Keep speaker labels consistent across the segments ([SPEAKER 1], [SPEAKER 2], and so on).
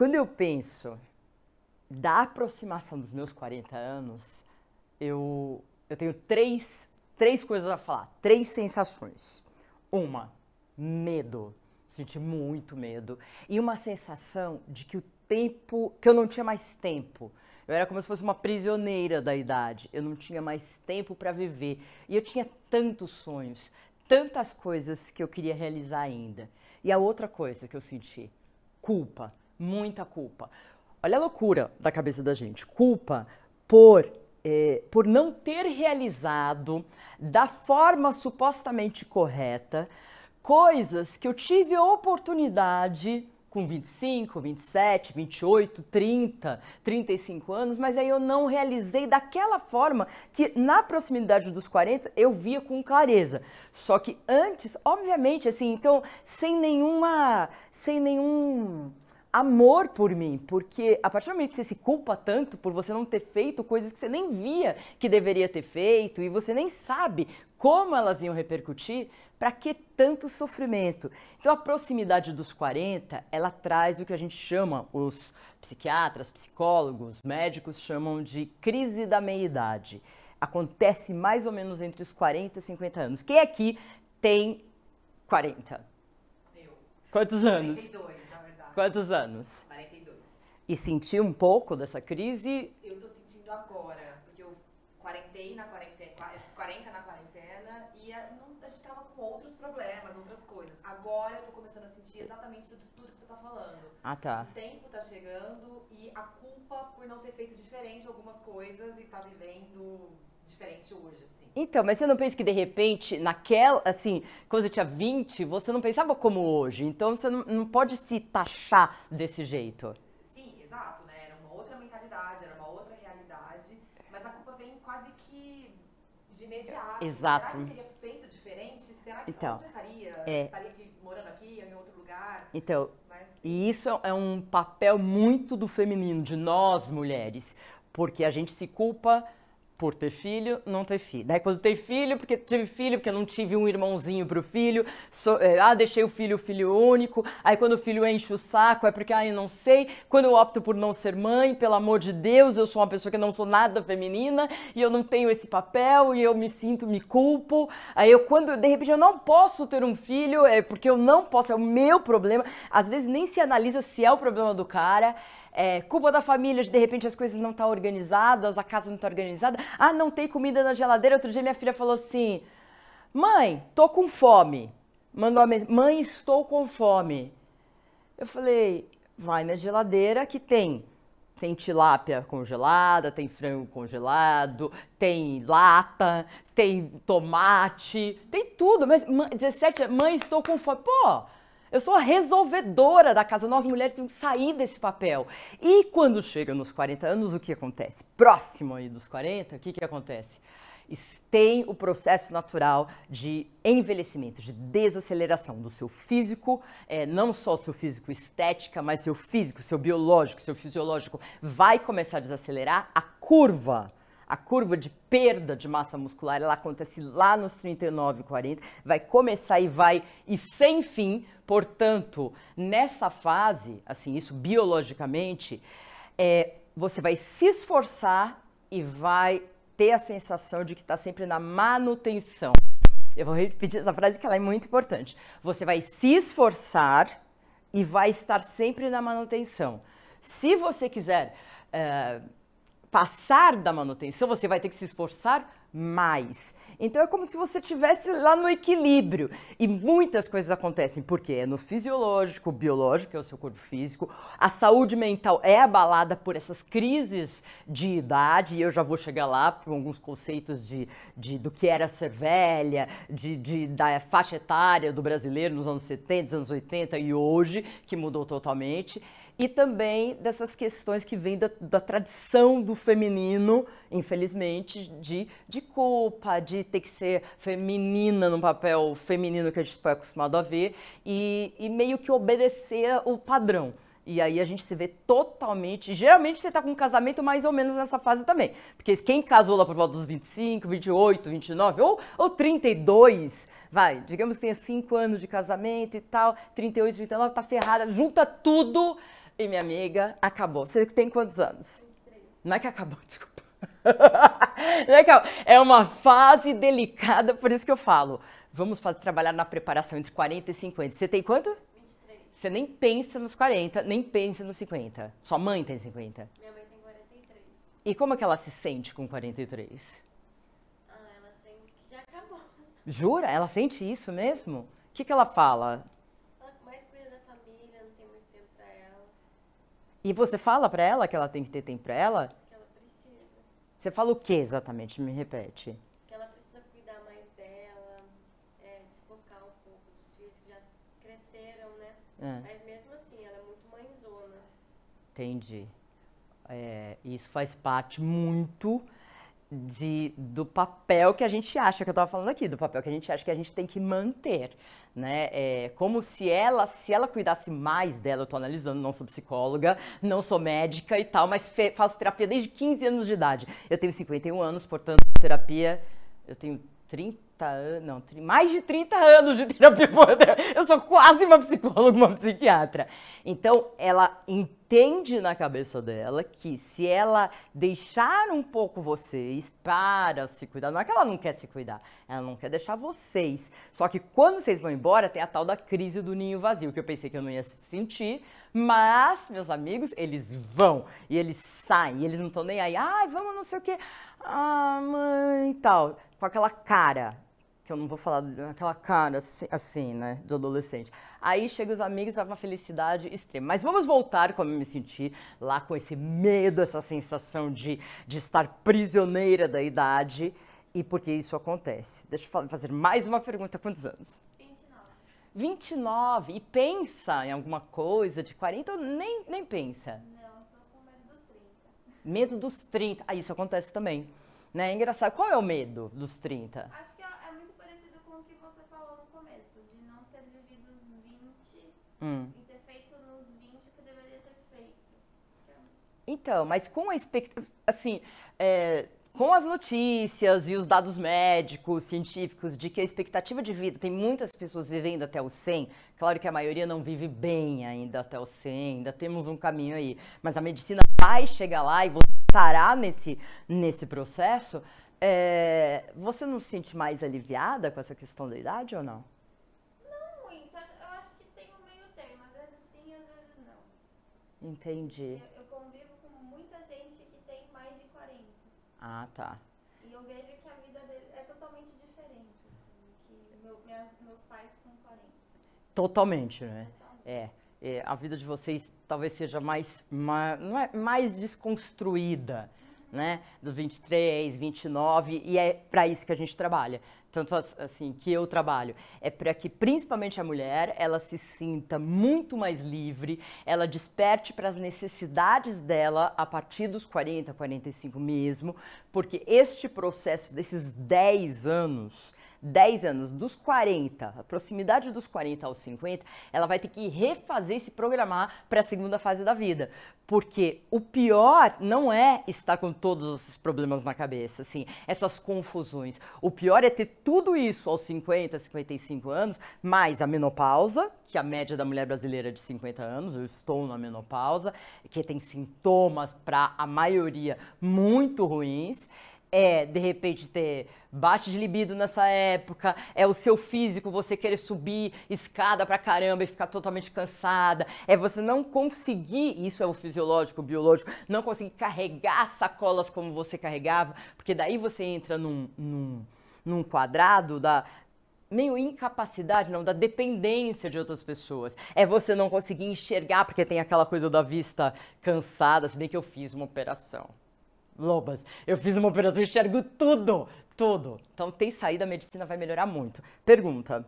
[SPEAKER 1] Quando eu penso da aproximação dos meus 40 anos, eu, eu tenho três, três coisas a falar, três sensações. Uma, medo. Senti muito medo. E uma sensação de que o tempo. que eu não tinha mais tempo. Eu era como se fosse uma prisioneira da idade. Eu não tinha mais tempo para viver. E eu tinha tantos sonhos, tantas coisas que eu queria realizar ainda. E a outra coisa que eu senti, culpa muita culpa. Olha a loucura da cabeça da gente. Culpa por é, por não ter realizado da forma supostamente correta coisas que eu tive oportunidade com 25, 27, 28, 30, 35 anos, mas aí eu não realizei daquela forma que na proximidade dos 40 eu via com clareza. Só que antes, obviamente, assim, então sem nenhuma sem nenhum amor por mim, porque a partir do momento que você se culpa tanto por você não ter feito coisas que você nem via que deveria ter feito e você nem sabe como elas iam repercutir, para que tanto sofrimento? Então a proximidade dos 40, ela traz o que a gente chama, os psiquiatras, psicólogos, médicos chamam de crise da meia-idade. Acontece mais ou menos entre os 40 e 50 anos. Quem aqui tem 40? Eu. Quantos anos? 42. Quantos anos? 42. E sentiu um pouco dessa crise?
[SPEAKER 2] Eu tô sentindo agora, porque eu quarentei na quarentena, 40 na quarentena e a, não, a gente tava com outros problemas, outras coisas. Agora eu tô começando a sentir exatamente tudo, tudo que você tá falando. Ah, tá. O tempo tá chegando e a culpa por não ter feito diferente algumas coisas e tá vivendo diferente hoje, assim.
[SPEAKER 1] Então, mas você não pensa que de repente, naquela, assim, quando você tinha 20, você não pensava como hoje. Então você não, não pode se taxar desse jeito. Sim, exato, né? Era uma outra mentalidade, era uma outra realidade, mas a culpa vem quase que de imediato. Exato. Será que teria feito diferente? Será que então, onde estaria? É... Estaria
[SPEAKER 2] aqui, morando aqui, em outro lugar?
[SPEAKER 1] Então. E isso é, é um papel muito do feminino, de nós mulheres, porque a gente se culpa por ter filho, não ter filho. Daí quando tem filho, porque tive filho, porque não tive um irmãozinho pro filho. So, é, ah, deixei o filho filho único. Aí quando o filho enche o saco, é porque, ah, eu não sei. Quando eu opto por não ser mãe, pelo amor de Deus, eu sou uma pessoa que não sou nada feminina e eu não tenho esse papel e eu me sinto, me culpo. Aí eu, quando, de repente, eu não posso ter um filho, é porque eu não posso, é o meu problema. Às vezes nem se analisa se é o problema do cara é, culpa da família de de repente as coisas não estão tá organizadas, a casa não está organizada. Ah, não tem comida na geladeira. Outro dia minha filha falou assim: Mãe, tô com fome. Mandou a mensagem: Mãe, estou com fome. Eu falei: Vai na geladeira que tem. Tem tilápia congelada, tem frango congelado, tem lata, tem tomate, tem tudo. Mas 17, mãe, estou com fome. Pô, eu sou a resolvedora da casa. Nós mulheres temos que sair desse papel. E quando chega nos 40 anos, o que acontece? Próximo aí dos 40, o que, que acontece? tem o processo natural de envelhecimento, de desaceleração do seu físico, é, não só seu físico estética, mas seu físico, seu biológico, seu fisiológico vai começar a desacelerar. A curva a curva de perda de massa muscular, ela acontece lá nos 39, 40, vai começar e vai e sem fim. Portanto, nessa fase, assim, isso biologicamente, é, você vai se esforçar e vai ter a sensação de que está sempre na manutenção. Eu vou repetir essa frase que ela é muito importante. Você vai se esforçar e vai estar sempre na manutenção. Se você quiser uh, passar da manutenção, você vai ter que se esforçar mais. Então é como se você tivesse lá no equilíbrio. E muitas coisas acontecem, porque é no fisiológico, biológico, que é o seu corpo físico, a saúde mental é abalada por essas crises de idade, e eu já vou chegar lá por alguns conceitos de, de do que era ser velha, de, de, da faixa etária do brasileiro nos anos 70, anos 80 e hoje, que mudou totalmente e também dessas questões que vêm da, da, tradição do feminino, infelizmente, de, de culpa, de ter que ser feminina no papel feminino que a gente está acostumado a ver, e, e meio que obedecer o padrão. E aí a gente se vê totalmente. Geralmente você está com um casamento mais ou menos nessa fase também. Porque quem casou lá por volta dos 25, 28, 29 ou, ou 32, vai, digamos que tenha 5 anos de casamento e tal, 38, 39, tá ferrada, junta tudo e minha amiga, acabou. Você tem quantos anos? 23. Não é que acabou, desculpa. Não é, que é uma fase delicada, por isso que eu falo. Vamos fazer, trabalhar na preparação entre 40 e 50. Você tem quanto? 23. Você nem pensa nos 40, nem pensa nos 50. Sua mãe tem 50.
[SPEAKER 2] Minha mãe tem 43.
[SPEAKER 1] E como é que ela se sente com 43? Ah,
[SPEAKER 2] ela sente que já acabou.
[SPEAKER 1] Jura? Ela sente isso mesmo? O que, que ela fala? E você fala para ela que ela tem que ter tempo para ela?
[SPEAKER 2] Que ela precisa.
[SPEAKER 1] Você fala o que exatamente? Me repete.
[SPEAKER 2] Que ela precisa cuidar mais dela, é, desfocar um pouco dos filhos que já
[SPEAKER 1] cresceram, né? É. Mas mesmo assim, ela é muito mãezona. Entendi. É, isso faz parte muito de, do papel que a gente acha, que eu estava falando aqui, do papel que a gente acha que a gente tem que manter, né? É, como se ela, se ela cuidasse mais dela, eu estou analisando, não sou psicóloga, não sou médica e tal, mas fe, faço terapia desde 15 anos de idade. Eu tenho 51 anos, portanto, terapia, eu tenho 30 não, mais de 30 anos de terapia, eu sou quase uma psicóloga, uma psiquiatra. Então, ela entende entende na cabeça dela que se ela deixar um pouco vocês para se cuidar, não é que ela não quer se cuidar, ela não quer deixar vocês. Só que quando vocês vão embora, tem a tal da crise do ninho vazio, que eu pensei que eu não ia sentir, mas, meus amigos, eles vão e eles saem, e eles não estão nem aí, ai, ah, vamos não sei o quê, ah, mãe, e tal, com aquela cara que eu não vou falar daquela cara assim, assim, né, do adolescente. Aí chega os amigos, é uma felicidade extrema. Mas vamos voltar como eu me senti lá com esse medo, essa sensação de, de estar prisioneira da idade e por que isso acontece. Deixa eu fazer mais uma pergunta, quantos anos? 29 e pensa em alguma coisa de 40 ou nem, nem pensa? Não, tô com medo dos 30. Medo dos 30. Ah, isso acontece também. Né? É engraçado. Qual é o medo dos 30?
[SPEAKER 2] Acho que hum. ter feito nos 20 que deveria ter feito.
[SPEAKER 1] Então, mas com a expectativa. Assim, é, com as notícias e os dados médicos, científicos, de que a expectativa de vida tem muitas pessoas vivendo até o 100, claro que a maioria não vive bem ainda até o 100, ainda temos um caminho aí, mas a medicina vai chegar lá e você estará nesse, nesse processo. É, você não se sente mais aliviada com essa questão da idade ou não? Entendi.
[SPEAKER 2] Eu, eu convivo com muita gente que tem mais de 40. Ah, tá. E eu vejo que a vida dele é totalmente diferente, assim, que meu, minha, meus pais com
[SPEAKER 1] 40. Totalmente, né? Totalmente. É, é. a vida de vocês talvez seja mais, mais, não é, mais desconstruída, uhum. né? Dos 23, 29, e é para isso que a gente trabalha tanto assim que eu trabalho, é para que principalmente a mulher ela se sinta muito mais livre, ela desperte para as necessidades dela a partir dos 40, 45 mesmo, porque este processo desses 10 anos 10 anos, dos 40, a proximidade dos 40 aos 50, ela vai ter que refazer e se programar para a segunda fase da vida. Porque o pior não é estar com todos esses problemas na cabeça, assim, essas confusões. O pior é ter tudo isso aos 50, 55 anos, mais a menopausa, que é a média da mulher brasileira é de 50 anos, eu estou na menopausa, que tem sintomas para a maioria muito ruins é, de repente, ter bate de libido nessa época, é o seu físico, você querer subir escada pra caramba e ficar totalmente cansada, é você não conseguir, isso é o fisiológico, o biológico, não conseguir carregar sacolas como você carregava, porque daí você entra num, num, num quadrado da, nem incapacidade, não, da dependência de outras pessoas. É você não conseguir enxergar, porque tem aquela coisa da vista cansada, se bem que eu fiz uma operação lobas. Eu fiz uma operação e enxergo tudo, tudo. Então tem saída, a medicina vai melhorar muito. Pergunta.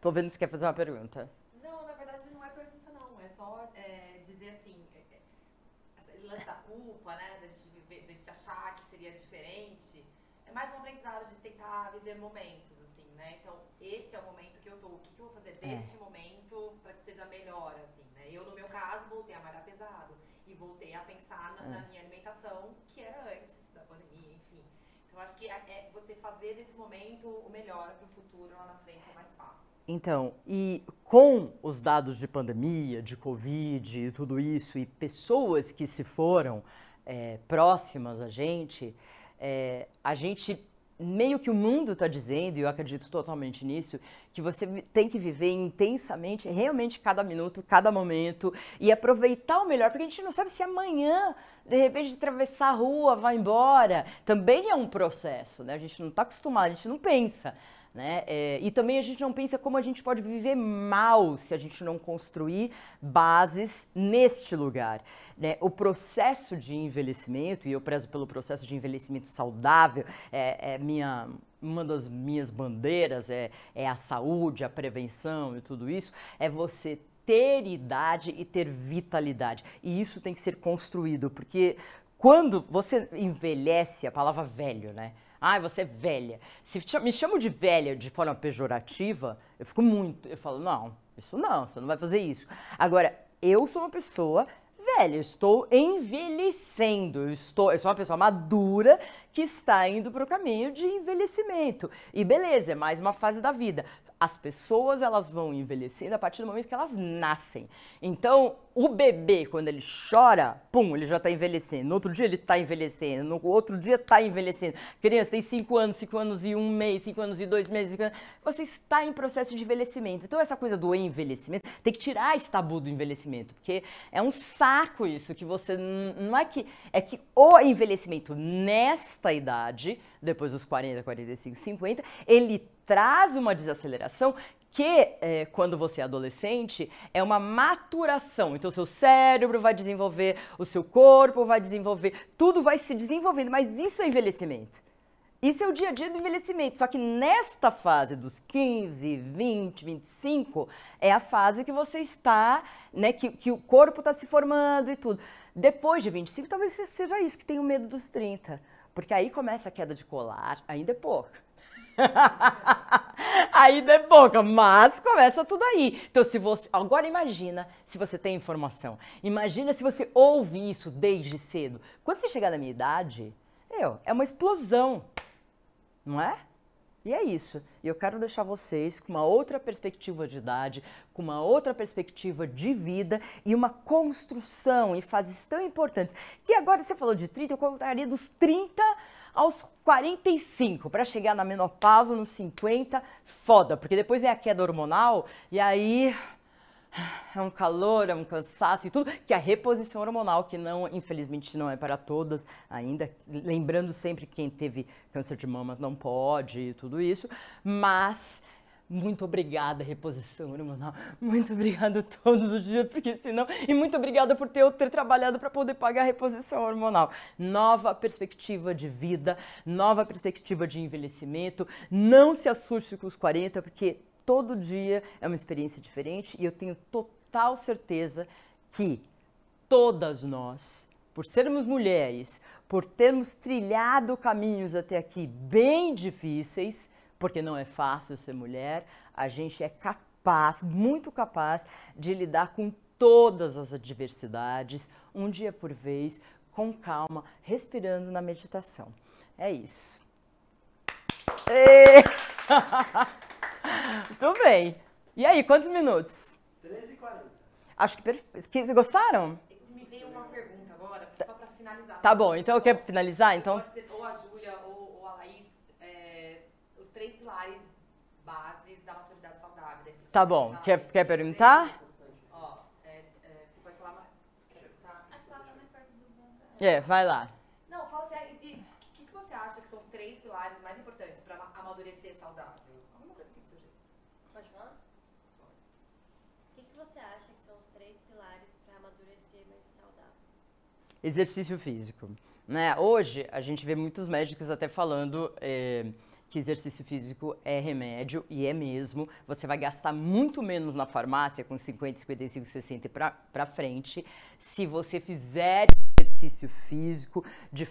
[SPEAKER 1] Tô vendo se você quer fazer uma pergunta.
[SPEAKER 2] Não, na verdade não é pergunta não, é só é, dizer assim, é, é, lance da culpa, né, da gente, viver, da gente achar que seria diferente. É mais um aprendizado de tentar viver momentos, assim, né? Então esse é o momento que eu tô, o que, que eu vou fazer deste é. momento para que seja melhor, assim, né? Eu no meu caso voltei a malhar pesado, voltei a pensar na, é. na minha alimentação, que era antes da pandemia, enfim. Então, acho que é, é você fazer desse momento o melhor para o futuro lá na frente é mais
[SPEAKER 1] fácil. Então, e com os dados de pandemia, de Covid e tudo isso, e pessoas que se foram é, próximas a gente, é, a gente meio que o mundo está dizendo, e eu acredito totalmente nisso, que você tem que viver intensamente, realmente cada minuto, cada momento, e aproveitar o melhor, porque a gente não sabe se amanhã, de repente, atravessar a rua, vai embora. Também é um processo, né? A gente não está acostumado, a gente não pensa. Né? É, e também a gente não pensa como a gente pode viver mal se a gente não construir bases neste lugar. Né? O processo de envelhecimento, e eu prezo pelo processo de envelhecimento saudável, é, é minha uma das minhas bandeiras é, é a saúde, a prevenção e tudo isso, é você ter idade e ter vitalidade. E isso tem que ser construído, porque quando você envelhece, a palavra velho, né? Ai, você é velha. Se me chamam de velha de forma pejorativa, eu fico muito. Eu falo, não, isso não, você não vai fazer isso. Agora, eu sou uma pessoa velha, estou envelhecendo, eu, estou, eu sou uma pessoa madura que está indo para o caminho de envelhecimento. E beleza, é mais uma fase da vida. As pessoas elas vão envelhecendo a partir do momento que elas nascem. Então, o bebê, quando ele chora, pum, ele já está envelhecendo. No outro dia ele está envelhecendo, no outro dia está envelhecendo. Criança tem 5 anos, 5 anos e um mês, 5 anos e dois meses, anos. Você está em processo de envelhecimento. Então, essa coisa do envelhecimento, tem que tirar esse tabu do envelhecimento, porque é um saco isso, que você. Não é que. É que o envelhecimento nesta idade, depois dos 40, 45, 50, ele traz uma desaceleração que é, quando você é adolescente é uma maturação. Então, seu cérebro vai desenvolver, o seu corpo vai desenvolver, tudo vai se desenvolvendo, mas isso é envelhecimento. Isso é o dia a dia do envelhecimento. Só que nesta fase dos 15, 20, 25, é a fase que você está, né, que, que o corpo está se formando e tudo. Depois de 25, talvez seja isso que tem o medo dos 30, porque aí começa a queda de colar, ainda é pouco aí é pouca, mas começa tudo aí. Então, se você. Agora imagina se você tem informação. Imagina se você ouve isso desde cedo. Quando você chegar na minha idade, eu, é uma explosão. Não é? E é isso. E eu quero deixar vocês com uma outra perspectiva de idade, com uma outra perspectiva de vida e uma construção em fases tão importantes. Que agora você falou de 30, eu contaria dos 30 aos 45, para chegar na menopausa nos 50, foda, porque depois vem a queda hormonal e aí é um calor, é um cansaço e tudo, que é a reposição hormonal, que não, infelizmente, não é para todas ainda. Lembrando sempre que quem teve câncer de mama não pode e tudo isso, mas muito obrigada, reposição hormonal. Muito obrigada todos os dias, porque senão. E muito obrigada por ter, ter trabalhado para poder pagar a reposição hormonal. Nova perspectiva de vida, nova perspectiva de envelhecimento. Não se assuste com os 40, porque todo dia é uma experiência diferente e eu tenho total certeza que todas nós, por sermos mulheres, por termos trilhado caminhos até aqui bem difíceis, porque não é fácil ser mulher, a gente é capaz, muito capaz, de lidar com todas as adversidades, um dia por vez, com calma, respirando na meditação. É isso. E... Tudo bem. E aí, quantos minutos? 13h40. Acho que, perfeito. que gostaram?
[SPEAKER 2] Me veio uma pergunta agora, só para finalizar. Tá
[SPEAKER 1] bom, então eu quero finalizar, então. Pode ser Tá bom. Quer, quer perguntar? É, vai lá. Não, fala assim, o
[SPEAKER 2] ah, que, que você acha que são os três pilares mais importantes para amadurecer saudável? Alguma coisa assim do seu jeito. Pode falar? O que, que você acha que são os três pilares para amadurecer mais saudável?
[SPEAKER 1] Exercício físico. Né? Hoje, a gente vê muitos médicos até falando... Eh, que exercício físico é remédio e é mesmo. Você vai gastar muito menos na farmácia com 50, 55, 60 para frente se você fizer exercício físico de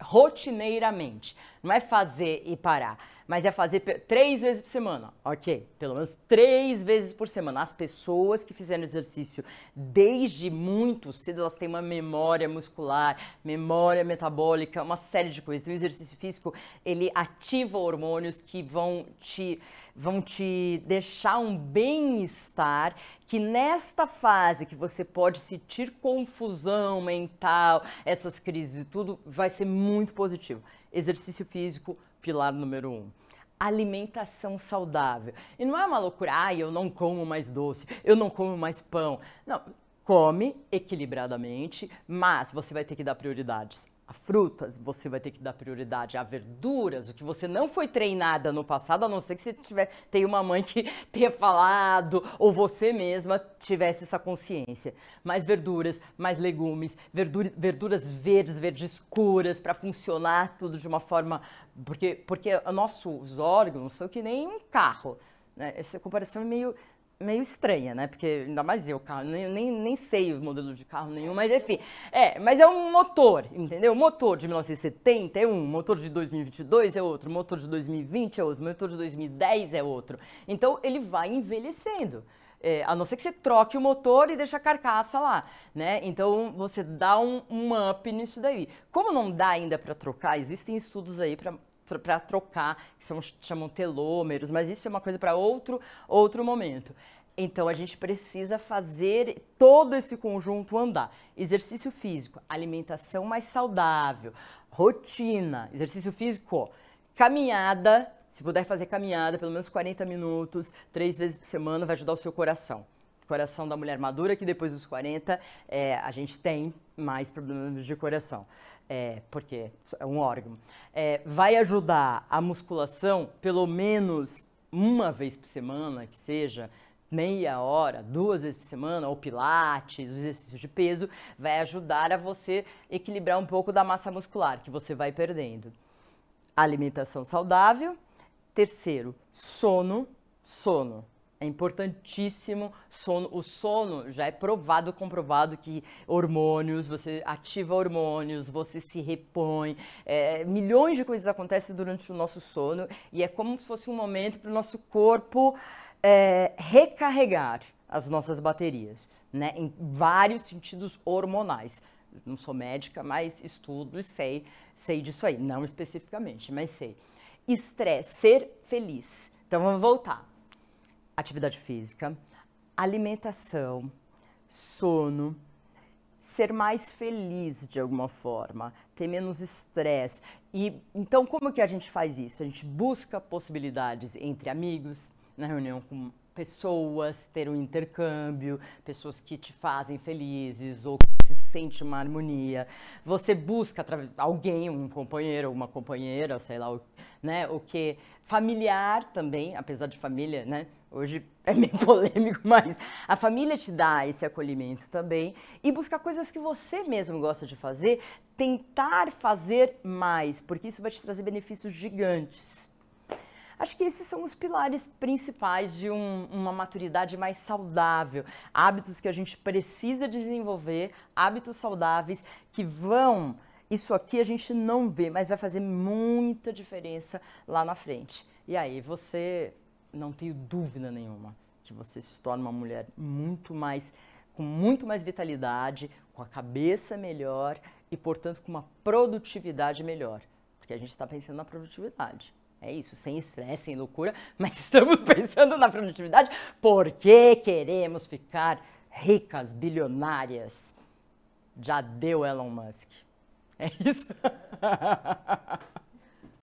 [SPEAKER 1] rotineiramente. Não é fazer e parar mas é fazer três vezes por semana. Ok, pelo menos três vezes por semana. As pessoas que fizeram exercício desde muito cedo, elas têm uma memória muscular, memória metabólica, uma série de coisas. Então, o exercício físico, ele ativa hormônios que vão te vão te deixar um bem-estar que nesta fase que você pode sentir confusão mental, essas crises e tudo, vai ser muito positivo. Exercício físico pilar número um alimentação saudável. E não é uma loucura, ah, eu não como mais doce, eu não como mais pão. Não, come equilibradamente, mas você vai ter que dar prioridades a frutas, você vai ter que dar prioridade a verduras, o que você não foi treinada no passado, a não ser que você tiver, tenha uma mãe que tenha falado, ou você mesma tivesse essa consciência. Mais verduras, mais legumes, verduras, verduras verdes, verdes escuras, para funcionar tudo de uma forma. Porque, porque nossos órgãos são que nem um carro. Né? Essa comparação é meio meio estranha, né? Porque ainda mais eu, carro, nem, nem, nem, sei o modelo de carro nenhum, mas enfim. É, mas é um motor, entendeu? Motor de 1970 é um, motor de 2022 é outro, motor de 2020 é outro, motor de 2010 é outro. Então ele vai envelhecendo. É, a não ser que você troque o motor e deixe a carcaça lá, né? Então você dá um, um up nisso daí. Como não dá ainda para trocar, existem estudos aí para para trocar, que são, chamam telômeros, mas isso é uma coisa para outro, outro momento. Então a gente precisa fazer todo esse conjunto andar. Exercício físico, alimentação mais saudável, rotina, exercício físico, caminhada, se puder fazer caminhada, pelo menos 40 minutos, três vezes por semana, vai ajudar o seu coração coração da mulher madura, que depois dos 40 é, a gente tem mais problemas de coração. É, porque é um órgão. É, vai ajudar a musculação pelo menos uma vez por semana, que seja, meia hora, duas vezes por semana, ou pilates, exercícios de peso, vai ajudar a você equilibrar um pouco da massa muscular que você vai perdendo. Alimentação saudável. Terceiro, sono. Sono. É importantíssimo sono. O sono já é provado, comprovado que hormônios, você ativa hormônios, você se repõe. É, milhões de coisas acontecem durante o nosso sono e é como se fosse um momento para o nosso corpo é, recarregar as nossas baterias, né? Em vários sentidos hormonais. Não sou médica, mas estudo e sei, sei disso aí. Não especificamente, mas sei. Estresse, ser feliz. Então vamos voltar atividade física, alimentação, sono, ser mais feliz de alguma forma, ter menos estresse. E então como que a gente faz isso? A gente busca possibilidades entre amigos, na reunião com pessoas, ter um intercâmbio, pessoas que te fazem felizes ou que se sente uma harmonia. Você busca através alguém, um companheiro, uma companheira, sei lá, né, o que familiar também, apesar de família, né? Hoje é meio polêmico, mas a família te dá esse acolhimento também e buscar coisas que você mesmo gosta de fazer, tentar fazer mais, porque isso vai te trazer benefícios gigantes. Acho que esses são os pilares principais de um, uma maturidade mais saudável. Hábitos que a gente precisa desenvolver, hábitos saudáveis que vão. Isso aqui a gente não vê, mas vai fazer muita diferença lá na frente. E aí você não tenho dúvida nenhuma que você se torna uma mulher muito mais com muito mais vitalidade, com a cabeça melhor e, portanto, com uma produtividade melhor, porque a gente está pensando na produtividade. É isso, sem estresse, sem loucura, mas estamos pensando na produtividade porque queremos ficar ricas, bilionárias. Já deu Elon Musk. É isso.